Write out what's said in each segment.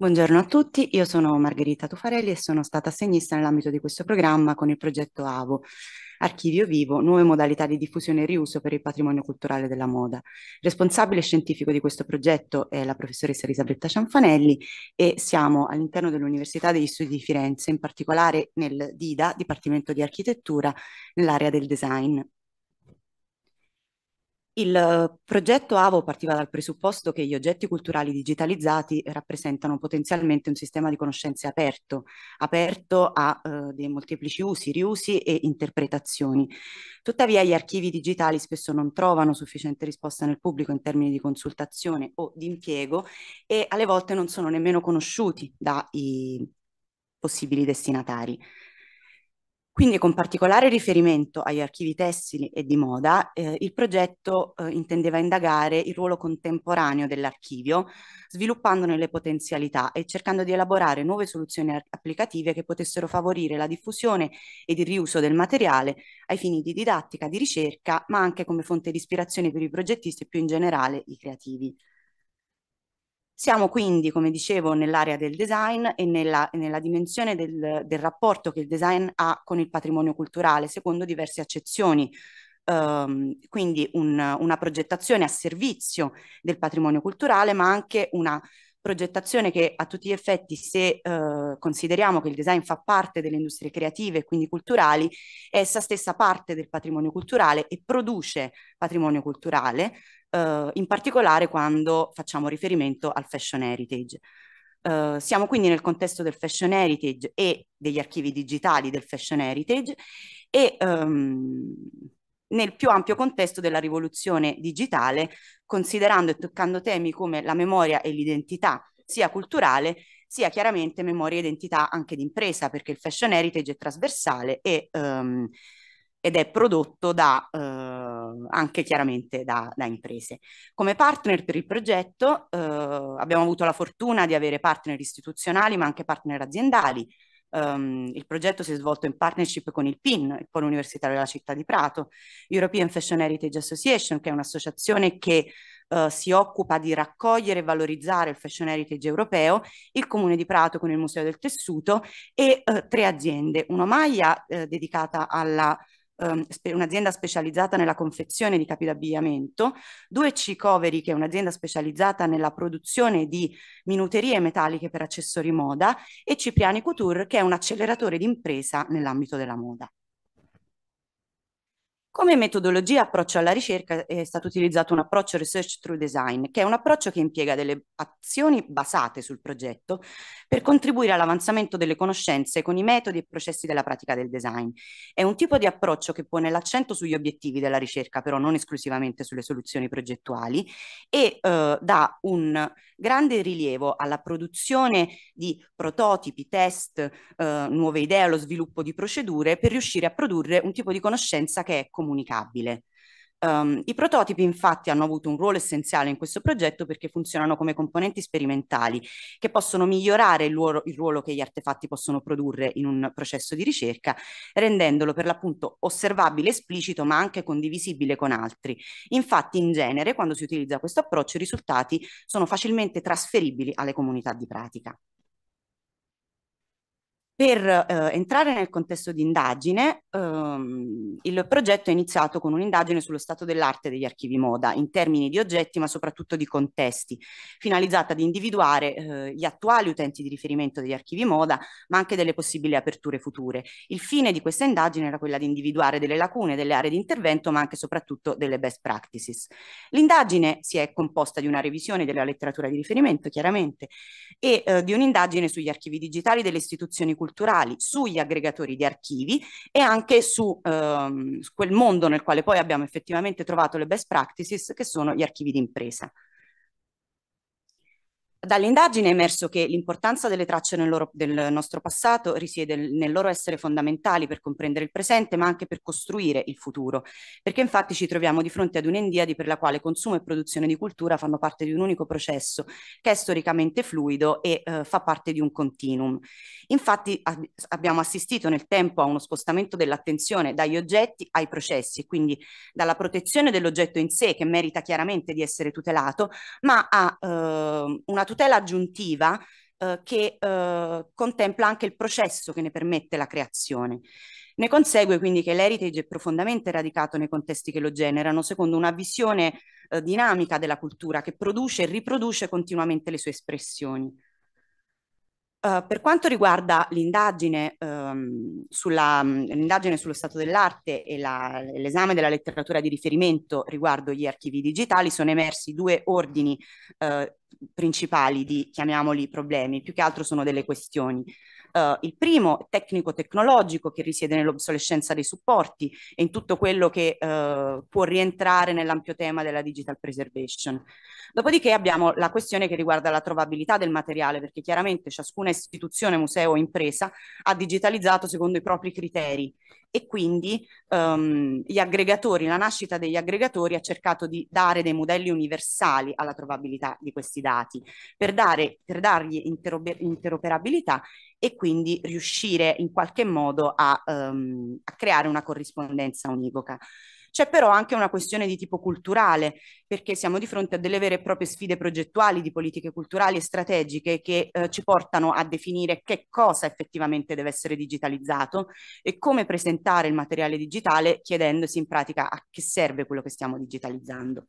Buongiorno a tutti, io sono Margherita Tufarelli e sono stata assegnista nell'ambito di questo programma con il progetto AVO, Archivio Vivo, nuove modalità di diffusione e riuso per il patrimonio culturale della moda. Responsabile scientifico di questo progetto è la professoressa Elisabetta Cianfanelli e siamo all'interno dell'Università degli Studi di Firenze, in particolare nel DIDA, Dipartimento di Architettura, nell'area del design. Il progetto AVO partiva dal presupposto che gli oggetti culturali digitalizzati rappresentano potenzialmente un sistema di conoscenze aperto, aperto a eh, dei molteplici usi, riusi e interpretazioni. Tuttavia gli archivi digitali spesso non trovano sufficiente risposta nel pubblico in termini di consultazione o di impiego e alle volte non sono nemmeno conosciuti dai possibili destinatari. Quindi con particolare riferimento agli archivi tessili e di moda, eh, il progetto eh, intendeva indagare il ruolo contemporaneo dell'archivio, sviluppandone le potenzialità e cercando di elaborare nuove soluzioni applicative che potessero favorire la diffusione ed il riuso del materiale ai fini di didattica, di ricerca, ma anche come fonte di ispirazione per i progettisti e più in generale i creativi. Siamo quindi, come dicevo, nell'area del design e nella, nella dimensione del, del, rapporto che il design ha con il patrimonio culturale, secondo diverse accezioni. Um, quindi un, una progettazione a servizio del patrimonio culturale, ma anche una progettazione che a tutti gli effetti, se eh, consideriamo che il design fa parte delle industrie creative e quindi culturali, è essa stessa parte del patrimonio culturale e produce patrimonio culturale, eh, in particolare quando facciamo riferimento al fashion heritage. Uh, siamo quindi nel contesto del Fashion Heritage e degli archivi digitali del Fashion Heritage e um, nel più ampio contesto della rivoluzione digitale, considerando e toccando temi come la memoria e l'identità, sia culturale sia chiaramente memoria e identità anche d'impresa, perché il Fashion Heritage è trasversale e, um, ed è prodotto da... Uh, Ehm, anche chiaramente da, da, imprese. Come partner per il progetto ehm, abbiamo avuto la fortuna di avere partner istituzionali ma anche partner aziendali, Um, il progetto si è svolto in partnership con il PIN, il Polo Universitario della Città di Prato, European Fashion Heritage Association, che è un'associazione che uh, si occupa di raccogliere e valorizzare il fashion heritage europeo, il Comune di Prato con il Museo del Tessuto e uh, tre aziende, una maglia uh, dedicata alla Ehm, un'azienda specializzata nella confezione di capi d'abbigliamento, 2C Covery che è un'azienda specializzata nella produzione di minuterie metalliche per accessori moda e Cipriani Couture che è un acceleratore di impresa nell'ambito della moda. Come metodologia approccio alla ricerca eh, è stato utilizzato un approccio Research Through Design, che è un approccio che impiega delle azioni basate sul progetto per contribuire all'avanzamento delle conoscenze con i metodi e processi della pratica del design. È un tipo di approccio che pone l'accento sugli obiettivi della ricerca, però non esclusivamente sulle soluzioni progettuali, e eh, dà un grande rilievo alla produzione di prototipi, test, eh, nuove idee, allo sviluppo di procedure per riuscire a produrre un tipo di conoscenza che è comune comunicabile. Um, I prototipi infatti hanno avuto un ruolo essenziale in questo progetto perché funzionano come componenti sperimentali che possono migliorare il ruolo, il ruolo, che gli artefatti possono produrre in un processo di ricerca, rendendolo per l'appunto osservabile, esplicito ma anche condivisibile con altri. Infatti in genere quando si utilizza questo approccio i risultati sono facilmente trasferibili alle comunità di pratica. Per eh, entrare nel contesto di indagine, ehm, il progetto è iniziato con un'indagine sullo stato dell'arte degli archivi moda, in termini di oggetti ma soprattutto di contesti, finalizzata ad individuare eh, gli attuali utenti di riferimento degli archivi moda, ma anche delle possibili aperture future. Il fine di questa indagine era quella di individuare delle lacune, delle aree di intervento, ma anche e soprattutto delle best practices. L'indagine si è composta di una revisione della letteratura di riferimento, chiaramente, e eh, di un'indagine sugli archivi digitali delle istituzioni culturali culturali, sugli aggregatori di archivi e anche su ehm, quel mondo nel quale poi abbiamo effettivamente trovato le best practices che sono gli archivi di impresa. Dall'indagine è emerso che l'importanza delle tracce loro, del nostro passato risiede nel loro essere fondamentali per comprendere il presente ma anche per costruire il futuro, perché infatti ci troviamo di fronte ad un'endiadi per la quale consumo e produzione di cultura fanno parte di un unico processo che è storicamente fluido e eh, fa parte di un continuum. Infatti a, abbiamo assistito nel tempo a uno spostamento dell'attenzione dagli oggetti ai processi, quindi dalla protezione dell'oggetto in sé che merita chiaramente di essere tutelato, ma a eh, una tutela aggiuntiva eh, che eh, contempla anche il processo che ne permette la creazione. Ne consegue quindi che l'heritage è profondamente radicato nei contesti che lo generano, secondo una visione eh, dinamica della cultura che produce e riproduce continuamente le sue espressioni. Uh, per quanto riguarda l'indagine, um, sulla, um, l'indagine sullo stato dell'arte e la, l'esame della letteratura di riferimento riguardo gli archivi digitali, sono emersi due ordini uh, principali di, chiamiamoli, problemi, più che altro sono delle questioni. Uh, il primo tecnico-tecnologico che risiede nell'obsolescenza dei supporti e in tutto quello che uh, può rientrare nell'ampio tema della digital preservation. Dopodiché abbiamo la questione che riguarda la trovabilità del materiale, perché chiaramente ciascuna istituzione, museo o impresa ha digitalizzato secondo i propri criteri e quindi um, gli aggregatori, la nascita degli aggregatori ha cercato di dare dei modelli universali alla trovabilità di questi dati per, dare, per dargli interoperabilità e quindi riuscire in qualche modo a, um, a creare una corrispondenza univoca. C'è però anche una questione di tipo culturale, perché siamo di fronte a delle vere e proprie sfide progettuali di politiche culturali e strategiche che eh, ci portano a definire che cosa effettivamente deve essere digitalizzato e come presentare il materiale digitale chiedendosi in pratica a che serve quello che stiamo digitalizzando.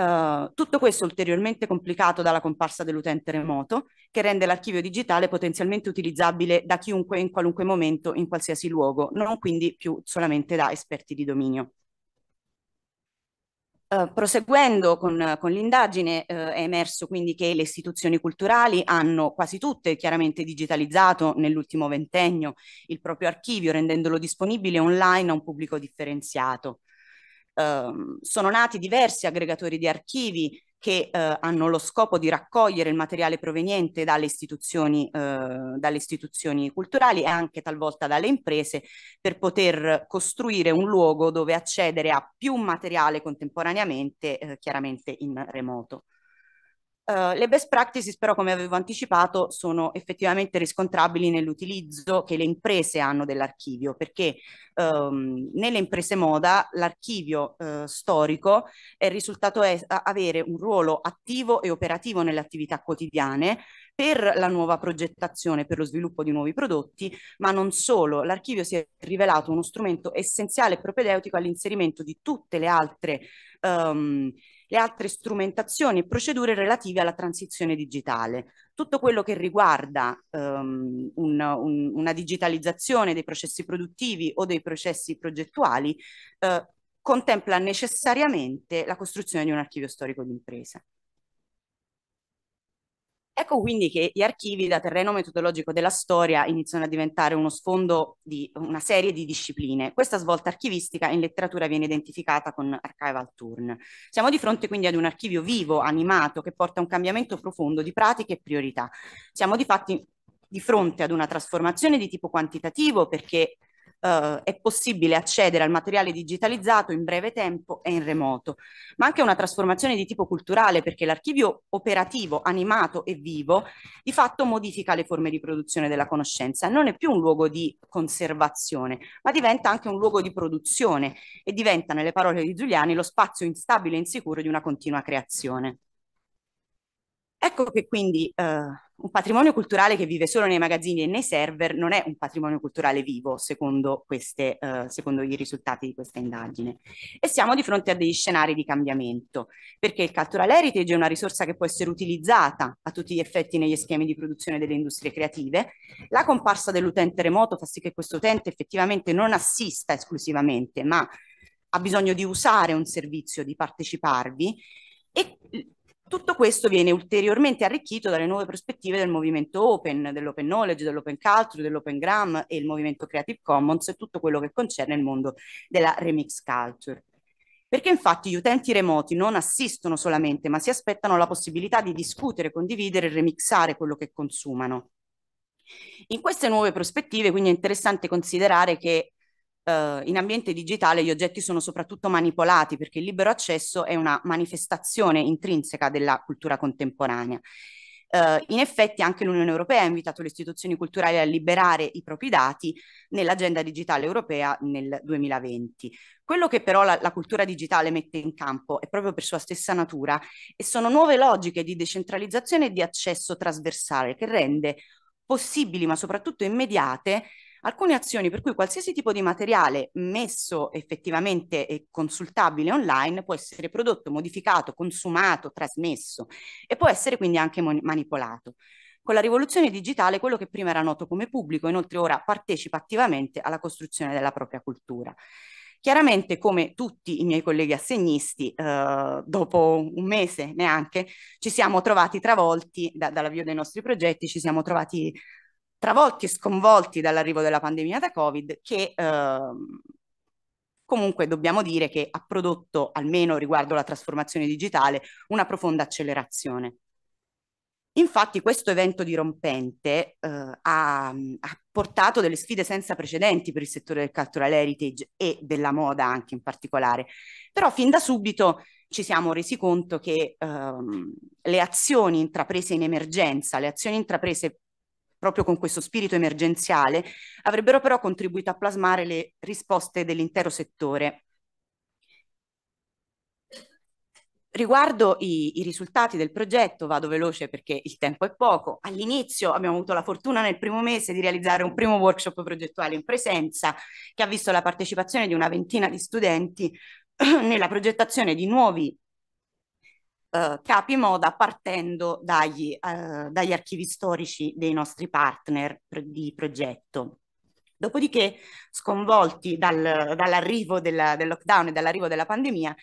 Eh, tutto questo ulteriormente complicato dalla comparsa dell'utente remoto, che rende l'archivio digitale potenzialmente utilizzabile da chiunque in qualunque momento, in qualsiasi luogo, non quindi più solamente da esperti di dominio. Uh, proseguendo con, con l'indagine uh, è emerso quindi che le istituzioni culturali hanno quasi tutte chiaramente digitalizzato nell'ultimo ventennio il proprio archivio rendendolo disponibile online a un pubblico differenziato. Ehm, sono nati diversi aggregatori di archivi che eh, hanno lo scopo di raccogliere il materiale proveniente dalle istituzioni, eh, dalle istituzioni culturali e anche talvolta dalle imprese per poter costruire un luogo dove accedere a più materiale contemporaneamente, eh, chiaramente in remoto. Uh, le best practices però, come avevo anticipato, sono effettivamente riscontrabili nell'utilizzo che le imprese hanno dell'archivio, perché um, nelle imprese moda l'archivio uh, storico è risultato es- avere un ruolo attivo e operativo nelle attività quotidiane per la nuova progettazione, per lo sviluppo di nuovi prodotti, ma non solo, l'archivio si è rivelato uno strumento essenziale e propedeutico all'inserimento di tutte le altre um, le altre strumentazioni e procedure relative alla transizione digitale. Tutto quello che riguarda um, un, un, una digitalizzazione dei processi produttivi o dei processi progettuali eh, contempla necessariamente la costruzione di un archivio storico d'impresa. Ecco quindi che gli archivi da terreno metodologico della storia iniziano a diventare uno sfondo di una serie di discipline. Questa svolta archivistica in letteratura viene identificata con archival turn. Siamo di fronte quindi ad un archivio vivo, animato, che porta a un cambiamento profondo di pratiche e priorità. Siamo di fatti di fronte ad una trasformazione di tipo quantitativo perché eh, è possibile accedere al materiale digitalizzato in breve tempo e in remoto, ma anche una trasformazione di tipo culturale perché l'archivio operativo, animato e vivo di fatto modifica le forme di produzione della conoscenza, non è più un luogo di conservazione, ma diventa anche un luogo di produzione e diventa, nelle parole di Giuliani, lo spazio instabile e insicuro di una continua creazione. Ecco che quindi eh, un patrimonio culturale che vive solo nei magazzini e nei server non è un patrimonio culturale vivo, secondo, queste, eh, secondo i risultati di questa indagine. E siamo di fronte a degli scenari di cambiamento, perché il cultural heritage è una risorsa che può essere utilizzata a tutti gli effetti negli schemi di produzione delle industrie creative. La comparsa dell'utente remoto fa sì che questo utente effettivamente non assista esclusivamente, ma ha bisogno di usare un servizio, di parteciparvi e questo viene ulteriormente arricchito dalle nuove prospettive del movimento open, dell'open knowledge, dell'open culture, dell'open gram e il movimento Creative Commons e tutto quello che concerne il mondo della remix culture. Perché infatti gli utenti remoti non assistono solamente, ma si aspettano la possibilità di discutere, condividere e remixare quello che consumano. In queste nuove prospettive quindi è interessante considerare che eh, in ambiente digitale gli oggetti sono soprattutto manipolati perché il libero accesso è una manifestazione intrinseca della cultura contemporanea. Uh, in effetti anche l'Unione Europea ha invitato le istituzioni culturali a liberare i propri dati nell'agenda digitale europea nel 2020. Quello che però la, la, cultura digitale mette in campo è proprio per sua stessa natura e sono nuove logiche di decentralizzazione e di accesso trasversale che rende possibili ma soprattutto immediate alcune azioni per cui qualsiasi tipo di materiale messo effettivamente e consultabile online può essere prodotto, modificato, consumato, trasmesso e può essere quindi anche manipolato. Con la rivoluzione digitale quello che prima era noto come pubblico inoltre ora partecipa attivamente alla costruzione della propria cultura. Chiaramente, come tutti i miei colleghi assegnisti, eh, dopo un mese neanche, ci siamo trovati travolti da, dall'avvio dei nostri progetti, ci siamo trovati travolti e sconvolti dall'arrivo della pandemia da Covid che ehm, comunque dobbiamo dire che ha prodotto, almeno riguardo la trasformazione digitale, una profonda accelerazione. Infatti questo evento dirompente eh, ha, ha, portato delle sfide senza precedenti per il settore del cultural heritage e della moda anche in particolare, però fin da subito ci siamo resi conto che ehm, le azioni intraprese in emergenza, le azioni intraprese proprio con questo spirito emergenziale, avrebbero però contribuito a plasmare le risposte dell'intero settore. Riguardo i, i, risultati del progetto, vado veloce perché il tempo è poco. All'inizio abbiamo avuto la fortuna nel primo mese di realizzare un primo workshop progettuale in presenza che ha visto la partecipazione di una ventina di studenti nella progettazione di nuovi eh, capi moda partendo dagli, eh, dagli archivi storici dei nostri partner di progetto. Dopodiché, sconvolti dal, dall'arrivo della, del lockdown e dall'arrivo della pandemia,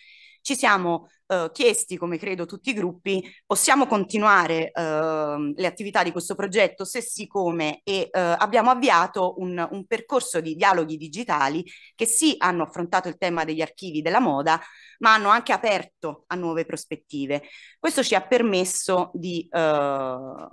ci siamo eh, chiesti, come credo tutti i gruppi, possiamo continuare eh, le attività di questo progetto se sì come e eh, abbiamo avviato un, un percorso di dialoghi digitali che sì hanno affrontato il tema degli archivi della moda, ma hanno anche aperto a nuove prospettive. Questo ci ha permesso di... Eh,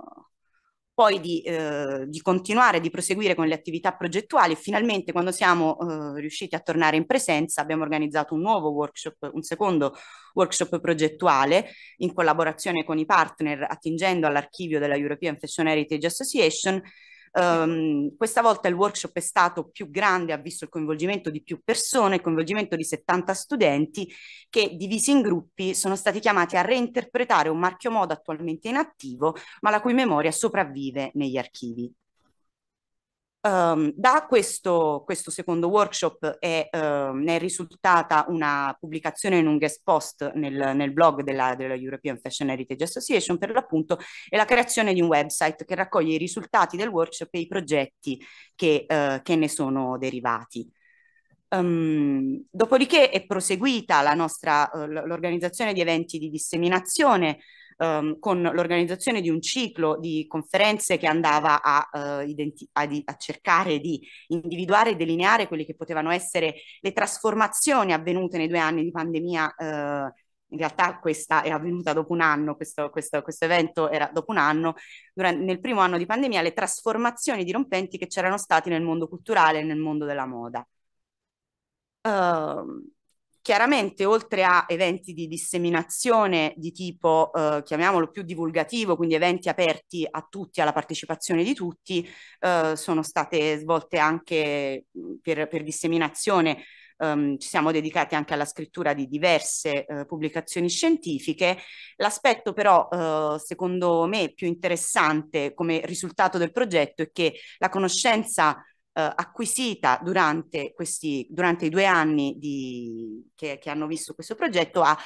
poi di, eh, di, continuare, di proseguire con le attività progettuali. Finalmente, quando siamo eh, riusciti a tornare in presenza, abbiamo organizzato un nuovo workshop, un secondo workshop progettuale in collaborazione con i partner attingendo all'archivio della European Fashion Heritage Association Um, questa volta il workshop è stato più grande, ha visto il coinvolgimento di più persone, il coinvolgimento di 70 studenti che divisi in gruppi sono stati chiamati a reinterpretare un marchio moda attualmente inattivo ma la cui memoria sopravvive negli archivi. Um, da questo, questo, secondo workshop è, uh, è, risultata una pubblicazione in un guest post nel, nel blog della, della, European Fashion Heritage Association per l'appunto e la creazione di un website che raccoglie i risultati del workshop e i progetti che, uh, che ne sono derivati. Um, dopodiché è proseguita eh, l'organizzazione di eventi di disseminazione ehm, con l'organizzazione di un ciclo di conferenze che andava a, eh, identi- a, di- a cercare di individuare e delineare quelle che potevano essere le trasformazioni avvenute nei due anni di pandemia. Eh, in realtà questa è avvenuta dopo un anno, questo, questo, questo evento era dopo un anno, durante, nel primo anno di pandemia, le trasformazioni dirompenti che c'erano state nel mondo culturale e nel mondo della moda. Uh, Chiaramente, oltre a eventi di disseminazione di tipo, eh, chiamiamolo più divulgativo, quindi eventi aperti a tutti, alla partecipazione di tutti, eh, sono state svolte anche mm, per, per disseminazione Um, ci siamo dedicati anche alla scrittura di diverse uh, pubblicazioni scientifiche. L'aspetto però, uh, secondo me, più interessante come risultato del progetto è che la conoscenza eh, acquisita durante, questi, durante i due anni di, che, che hanno visto questo progetto ha,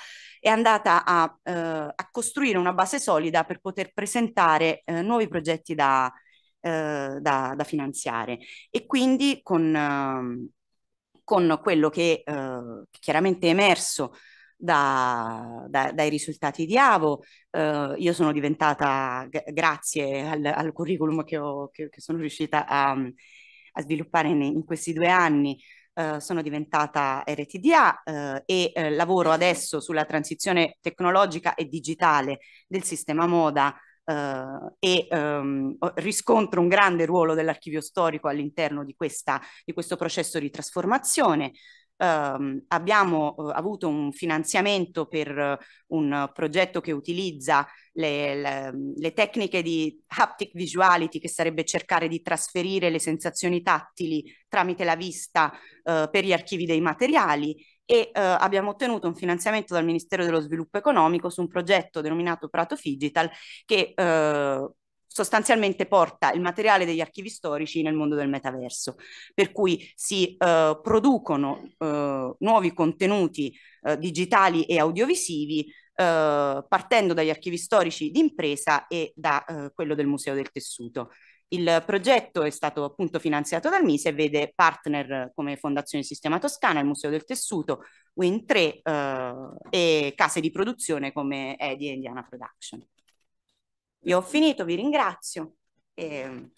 è andata a, eh, a costruire una base solida per poter presentare eh, nuovi progetti da, eh, da, da finanziare e quindi con, eh, con quello che eh, chiaramente è emerso da, da, dai risultati di AVO. Uh, io sono diventata, grazie al, al curriculum che, ho, che, che sono riuscita a, a sviluppare in, in questi due anni Uh, sono diventata RTDA uh, eh, e uh, lavoro adesso sulla transizione tecnologica e digitale del sistema moda e um, riscontro un grande ruolo dell'archivio storico all'interno di, di, questo processo di trasformazione. Ehm, abbiamo avuto un finanziamento per un progetto che utilizza le, le, le tecniche di haptic visuality, che sarebbe cercare di trasferire le sensazioni tattili tramite la vista eh, per gli archivi dei materiali e eh, abbiamo ottenuto un finanziamento dal Ministero dello Sviluppo Economico su un progetto denominato Prato Figital che eh, sostanzialmente porta il materiale degli archivi storici nel mondo del metaverso, per cui si eh, producono eh, nuovi contenuti eh, digitali e audiovisivi eh, partendo dagli archivi storici d'impresa e da eh, quello del Museo del Tessuto. Il progetto è stato appunto finanziato dal Mise e vede partner eh, come Fondazione Sistema Toscana, il Museo del Tessuto, Win3 eh, e case di produzione come Edi e Indiana Production. Io ho finito, vi ringrazio. E...